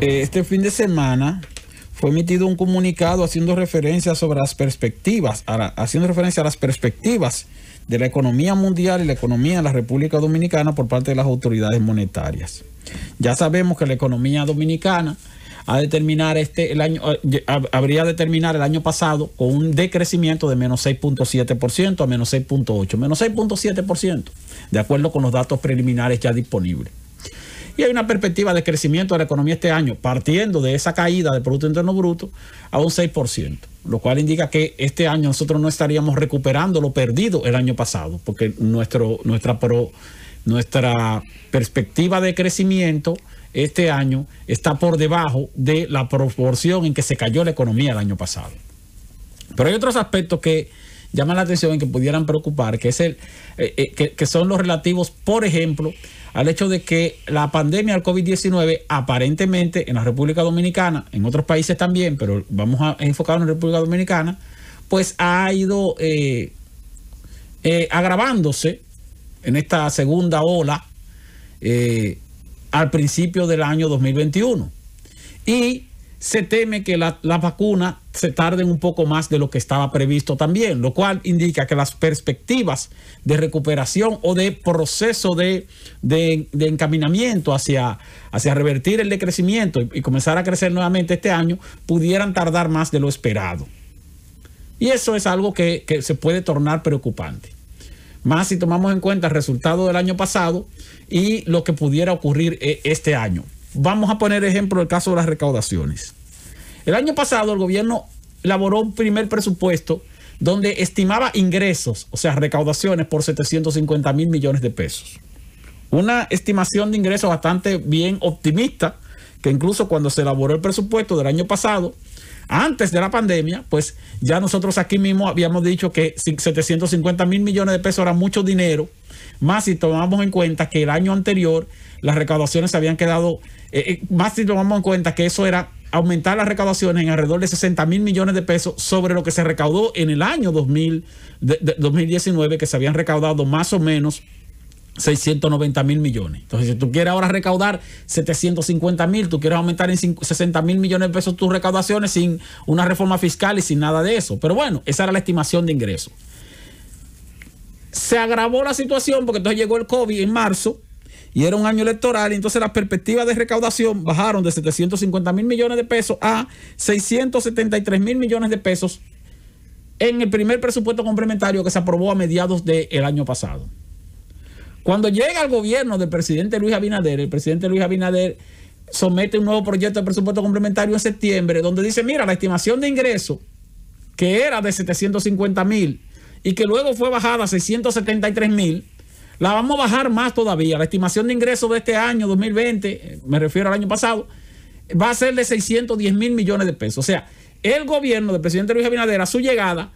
Eh, este fin de semana fue emitido un comunicado haciendo referencia sobre las perspectivas, a haciendo referencia a las perspectivas de la economía mundial y la economía de la República Dominicana por parte de las autoridades monetarias. Ya sabemos que la economía dominicana a determinar este el año eh, habría de terminar el año pasado con un decrecimiento de menos 6.7% a menos 6.8, menos 6.7% de acuerdo con los datos preliminares ya disponibles y hay una perspectiva de crecimiento de la economía este año, partiendo de esa caída del Producto Interno Bruto a un 6%, lo cual indica que este año nosotros no estaríamos recuperando lo perdido el año pasado, porque nuestro, nuestra, pro, perspectiva de crecimiento este año está por debajo de la proporción en que se cayó la economía el año pasado. Pero hay otros aspectos que llaman la atención y que pudieran preocupar, que, es el, eh, eh, que son los relativos, por ejemplo, al hecho de que la pandemia del COVID-19 aparentemente en la República Dominicana, en otros países también, pero vamos a enfocarnos en la República Dominicana, pues ha ido eh, eh, agravándose en esta segunda ola eh, al principio del año 2021. Y se teme que la, la vacuna se tarden un poco más de lo que estaba previsto también, lo cual indica que las perspectivas de recuperación o de proceso de, encaminamiento hacia, hacia revertir el decrecimiento y, comenzar a crecer nuevamente este año pudieran tardar más de lo esperado. Y eso es algo que, que, se puede tornar preocupante. Más si tomamos en cuenta el resultado del año pasado y lo que pudiera ocurrir eh, este año. Vamos a poner ejemplo el caso de las recaudaciones. El año pasado el gobierno elaboró un primer presupuesto donde estimaba ingresos, o sea, recaudaciones por 750 mil millones de pesos. Una estimación de ingresos bastante bien optimista, que incluso cuando se elaboró el presupuesto del año pasado, antes de la pandemia, pues ya nosotros aquí mismo habíamos dicho que 750 mil millones de pesos era mucho dinero, más si tomamos en cuenta que el año anterior las recaudaciones se habían quedado, eh, eh, más si tomamos en cuenta que eso era aumentar las recaudaciones en alrededor de 60 mil millones de pesos sobre lo que se recaudó en el año 2019, que se habían recaudado más o menos 690 mil millones. Entonces, si tú quieres ahora recaudar 750 mil, tú quieres aumentar en 60 mil millones de pesos tus recaudaciones sin una reforma fiscal y sin nada de eso. Pero bueno, esa era la estimación de ingresos. Se agravó la situación porque entonces llegó el COVID en marzo y era un año electoral, y entonces las perspectivas de recaudación bajaron de 750 mil millones de pesos a 673 mil millones de pesos en el primer presupuesto complementario que se aprobó a mediados del año pasado. Cuando llega el gobierno del presidente Luis Abinader, el presidente Luis Abinader somete un nuevo proyecto de presupuesto complementario en septiembre, donde dice, mira, la estimación de ingreso, que era de 750 mil y que luego fue bajada a 673 mil, la vamos a bajar más todavía. La estimación de ingresos de este año 2020, me refiero al año pasado, va a ser de 610 mil millones de pesos. O sea, el gobierno del presidente Luis Abinader a su llegada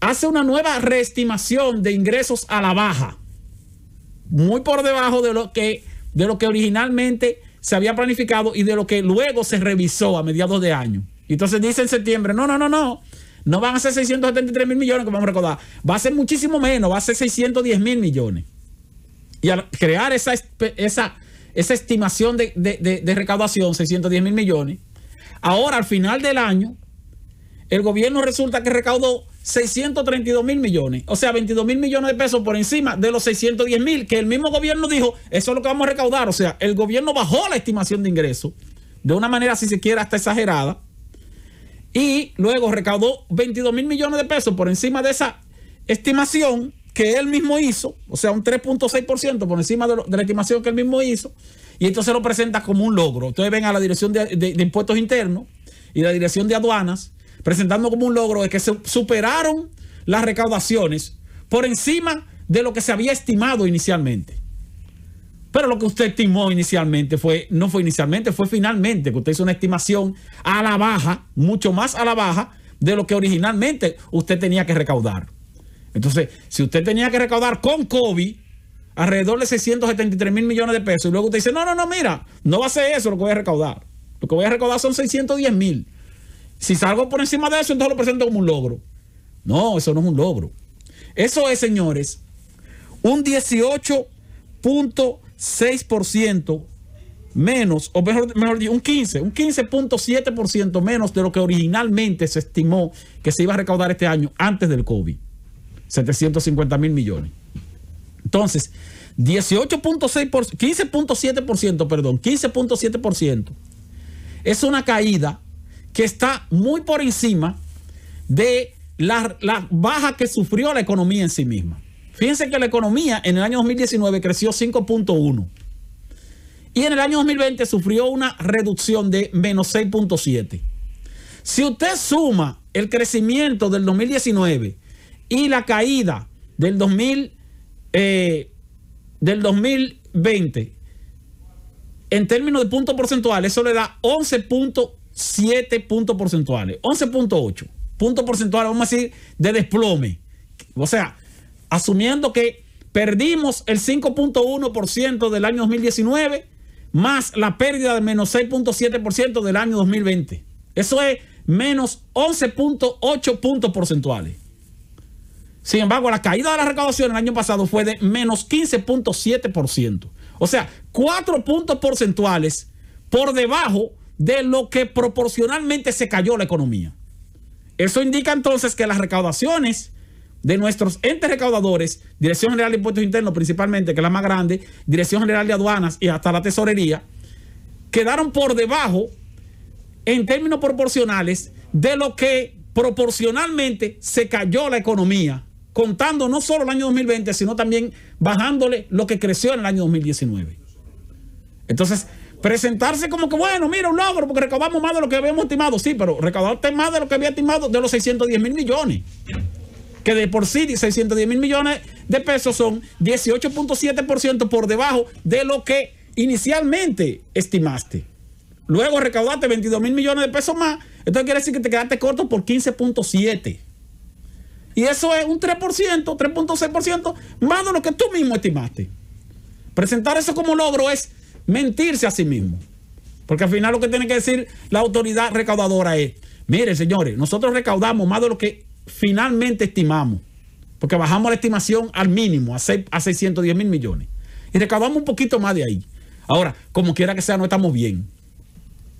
hace una nueva reestimación de ingresos a la baja, muy por debajo de lo que, de lo que originalmente se había planificado y de lo que luego se revisó a mediados de año. Entonces dice en septiembre, no, no, no, no, no van a ser 673 mil millones que vamos a recaudar Va a ser muchísimo menos, va a ser 610 mil millones. Y al crear esa, esa, esa estimación de, recaudación, 610 mil millones, ahora al final del año, el gobierno resulta que recaudó 632 mil millones, o sea, 22 mil millones de pesos por encima de los 610 mil, que el mismo gobierno dijo, eso es lo que vamos a recaudar, o sea, el gobierno bajó la estimación de ingresos, de una manera, si se quiere, hasta exagerada, y luego recaudó 22 mil millones de pesos por encima de esa estimación que él mismo hizo, o sea, un 3.6% por encima de, de, la estimación que él mismo hizo, y entonces lo presenta como un logro. Ustedes ven a la Dirección de, de Impuestos Internos y la Dirección de Aduanas presentando como un logro de que se superaron las recaudaciones por encima de lo que se había estimado inicialmente. Pero lo que usted estimó inicialmente fue, no fue inicialmente, fue finalmente que usted hizo una estimación a la baja, mucho más a la baja de lo que originalmente usted tenía que recaudar. Entonces, si usted tenía que recaudar con COVID alrededor de 673 mil millones de pesos y luego usted dice, no, no, no, mira, no va a ser eso lo que voy a recaudar. Lo que voy a recaudar son 610 mil. Si salgo por encima de eso, entonces lo presento como un logro. No, eso no es un logro. Eso es, señores, un 18. 6% menos, o mejor, dicho, un 15, un 15.7% menos de lo que originalmente se estimó que se iba a recaudar este año antes del COVID. 750 mil millones. Entonces, 18.6%, 15.7%, perdón, 15.7% es una caída que está muy por encima de las la baja que sufrió la economía en sí misma. Fíjense que la economía en el año 2019 creció 5.1 y en el año 2020 sufrió una reducción de menos 6.7. Si usted suma el crecimiento del 2019 y la caída del, 2000, eh, del 2020 en términos de puntos porcentuales, eso le da 11.7 puntos porcentuales, 11.8 puntos porcentuales, vamos a decir, de desplome. O sea, asumiendo que perdimos el 5.1% del año 2019 más la pérdida del menos 6.7% del año 2020. Eso es menos 11.8 puntos porcentuales. Sin embargo, la caída de la recaudación el año pasado fue de menos 15.7%. O sea, 4 puntos porcentuales por debajo de lo que proporcionalmente se cayó la economía. Eso indica entonces que las recaudaciones de nuestros entes recaudadores, Dirección General de Impuestos Internos principalmente, que es la más grande, Dirección General de Aduanas y hasta la Tesorería, quedaron por debajo en términos proporcionales de lo que proporcionalmente se cayó la economía, contando no solo el año 2020, sino también bajándole lo que creció en el año 2019. Entonces, presentarse como que, bueno, mira, un logro, porque recaudamos más de lo que habíamos estimado. Sí, pero recaudaste más de lo que había estimado de los 610 mil millones que de por sí 610 mil millones de pesos son 18.7% por debajo de lo que inicialmente estimaste. Luego recaudaste 22 mil millones de pesos más, esto quiere decir que te quedaste corto por 15.7. Y eso es un 3%, 3.6% más de lo que tú mismo estimaste. Presentar eso como logro es mentirse a sí mismo. Porque al final lo que tiene que decir la autoridad recaudadora es, miren señores, nosotros recaudamos más de lo que finalmente estimamos, porque bajamos la estimación al mínimo, a, a 610 mil millones, y recaudamos un poquito más de ahí. Ahora, como quiera que sea, no estamos bien.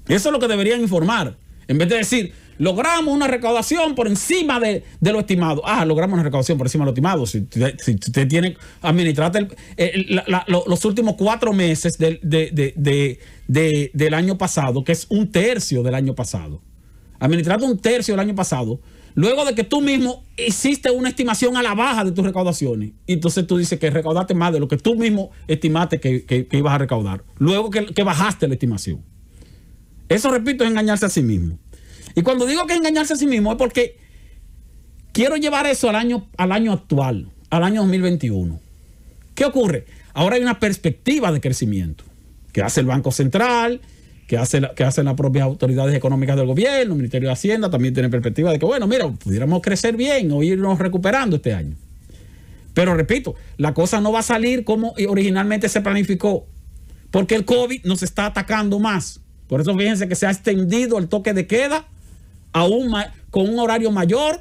Eso es lo que deberían informar. En vez de decir, logramos una recaudación por encima de, lo estimado. Ah, logramos una recaudación por encima de lo estimado. Si, usted tiene, administrate eh, los últimos cuatro meses del, del año pasado, que es un tercio del año pasado. Administrate un tercio del año pasado Luego de que tú mismo hiciste una estimación a la baja de tus recaudaciones, y entonces tú dices que recaudaste más de lo que tú mismo estimaste que, ibas a recaudar. Luego que, bajaste la estimación. Eso, repito, es engañarse a sí mismo. Y cuando digo que engañarse a sí mismo es porque quiero llevar eso al año, al año actual, al año 2021. ¿Qué ocurre? Ahora hay una perspectiva de crecimiento que hace el Banco Central, que, hace que hacen las propias autoridades económicas del gobierno, el Ministerio de Hacienda también tiene perspectiva de que, bueno, mira, pudiéramos crecer bien o irnos recuperando este año. Pero repito, la cosa no va a salir como originalmente se planificó, porque el COVID nos está atacando más. Por eso fíjense que se ha extendido el toque de queda aún con un horario mayor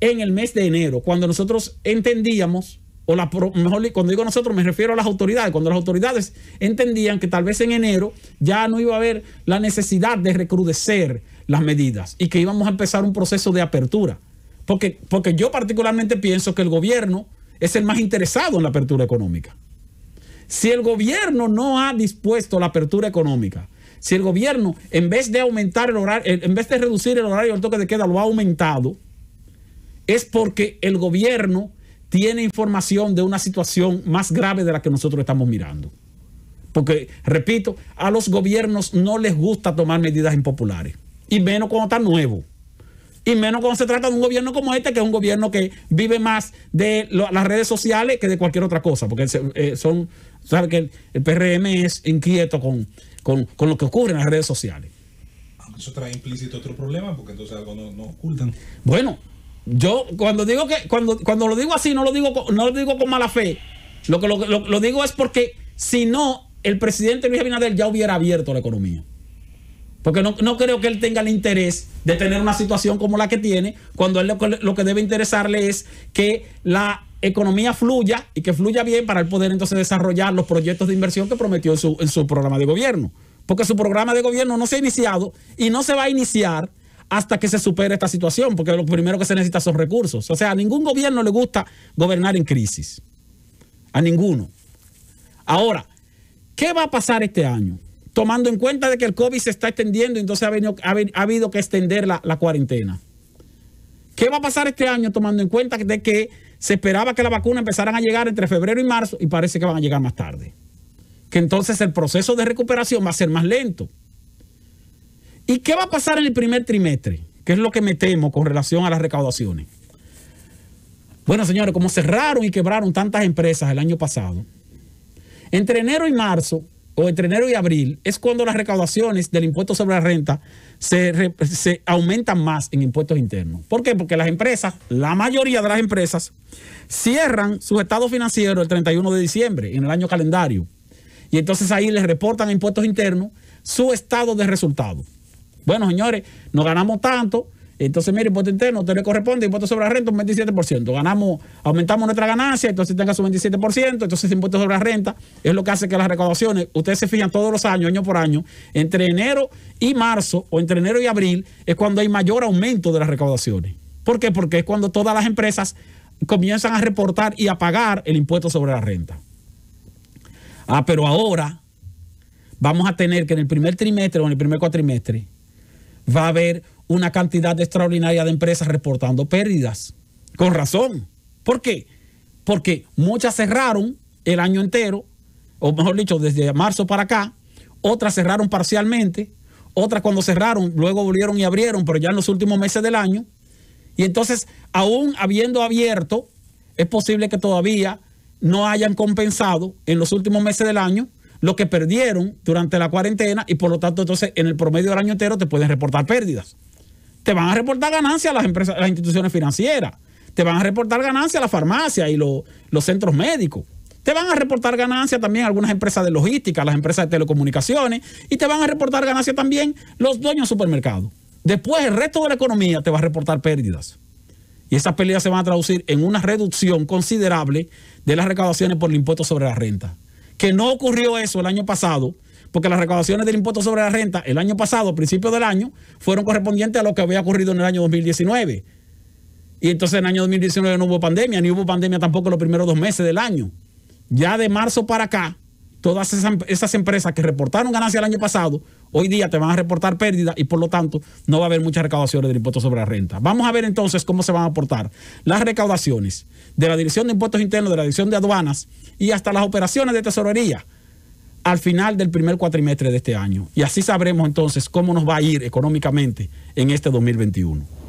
en el mes de enero, cuando nosotros entendíamos o la, mejor cuando digo nosotros me refiero a las autoridades, cuando las autoridades entendían que tal vez en enero ya no iba a haber la necesidad de recrudecer las medidas y que íbamos a empezar un proceso de apertura. Porque, porque yo particularmente pienso que el gobierno es el más interesado en la apertura económica. Si el gobierno no ha dispuesto la apertura económica, si el gobierno en vez de aumentar el horario, en vez de reducir el horario del toque de queda, lo ha aumentado, es porque el gobierno tiene información de una situación más grave de la que nosotros estamos mirando. Porque, repito, a los gobiernos no les gusta tomar medidas impopulares, y menos cuando está nuevo. Y menos cuando se trata de un gobierno como este, que es un gobierno que vive más de las redes sociales que de cualquier otra cosa, porque eh, son, que el, PRM es inquieto con, lo que ocurre en las redes sociales. Ah, eso trae implícito otro problema, porque entonces algo no ocultan. Bueno, yo cuando digo que cuando, cuando lo digo así no lo digo no lo digo con mala fe. Lo que lo, digo es porque si no el presidente Luis Abinader ya hubiera abierto la economía. Porque no, creo que él tenga el interés de tener una situación como la que tiene, cuando él lo, que debe interesarle es que la economía fluya y que fluya bien para él poder entonces desarrollar los proyectos de inversión que prometió en su, en su programa de gobierno. Porque su programa de gobierno no se ha iniciado y no se va a iniciar hasta que se supere esta situación, porque lo primero que se necesita son recursos. O sea, a ningún gobierno le gusta gobernar en crisis. A ninguno. Ahora, ¿qué va a pasar este año? Tomando en cuenta de que el COVID se está extendiendo, entonces ha, ha, habido que extender la, cuarentena. ¿Qué va a pasar este año tomando en cuenta de que se esperaba que la vacuna empezaran a llegar entre febrero y marzo y parece que van a llegar más tarde? Que entonces el proceso de recuperación va a ser más lento. ¿Y qué va a pasar en el primer trimestre? ¿Qué es lo que metemos con relación a las recaudaciones? Bueno, señores, como cerraron y quebraron tantas empresas el año pasado, entre enero y marzo, o entre enero y abril, es cuando las recaudaciones del impuesto sobre la renta se, aumentan más en impuestos internos. ¿Por qué? Porque las empresas, la mayoría de las empresas, cierran su estado financiero el 31 de diciembre, en el año calendario. Y entonces ahí les reportan a impuestos internos su estado de resultados. Bueno, señores, no ganamos tanto. Entonces, mire, impuesto interno, usted le corresponde impuesto sobre la renta un 27%. Ganamos, aumentamos nuestra ganancia, entonces tenga su 27%. Entonces, impuesto sobre la renta es lo que hace que las recaudaciones, ustedes se fijan todos los años, año por año, entre enero y marzo o entre enero y abril es cuando hay mayor aumento de las recaudaciones. ¿Por qué? Porque es cuando todas las empresas comienzan a reportar y a pagar el impuesto sobre la renta. Ah, pero ahora vamos a tener que en el primer trimestre o en el primer cuatrimestre va a haber una cantidad extraordinaria de empresas reportando pérdidas. Con razón. ¿Por qué? Porque muchas cerraron el año entero, o mejor dicho, desde marzo para acá, otras cerraron parcialmente, otras cuando cerraron, luego volvieron y abrieron, pero ya en los últimos meses del año. Y entonces, aún habiendo abierto, es posible que todavía no hayan compensado en los últimos meses del año lo que perdieron durante la cuarentena y por lo tanto entonces en el promedio del año entero te pueden reportar pérdidas. Te van a reportar ganancias las empresas, las instituciones financieras, te van a reportar ganancias las farmacias y los centros médicos. Te van a reportar ganancias también algunas empresas de logística, las empresas de telecomunicaciones y te van a reportar ganancias también los dueños de supermercados. Después el resto de la economía te va a reportar pérdidas. Y esas pérdidas se van a traducir en una reducción considerable de las recaudaciones por el impuesto sobre la renta que no ocurrió eso el año pasado, porque las recaudaciones del impuesto sobre la renta el año pasado, a principios del año, fueron correspondientes a lo que había ocurrido en el año 2019. Y entonces en el año 2019 no hubo pandemia, ni hubo pandemia tampoco los primeros dos meses del año. Ya de marzo para acá, todas esas, esas empresas que reportaron ganancias el año pasado hoy día te van a reportar pérdidas y por lo tanto no va a haber muchas recaudaciones del impuesto sobre la renta. Vamos a ver entonces cómo se van a aportar las recaudaciones de la Dirección de Impuestos Internos, de la Dirección de Aduanas y hasta las operaciones de tesorería al final del primer cuatrimestre de este año. Y así sabremos entonces cómo nos va a ir económicamente en este 2021.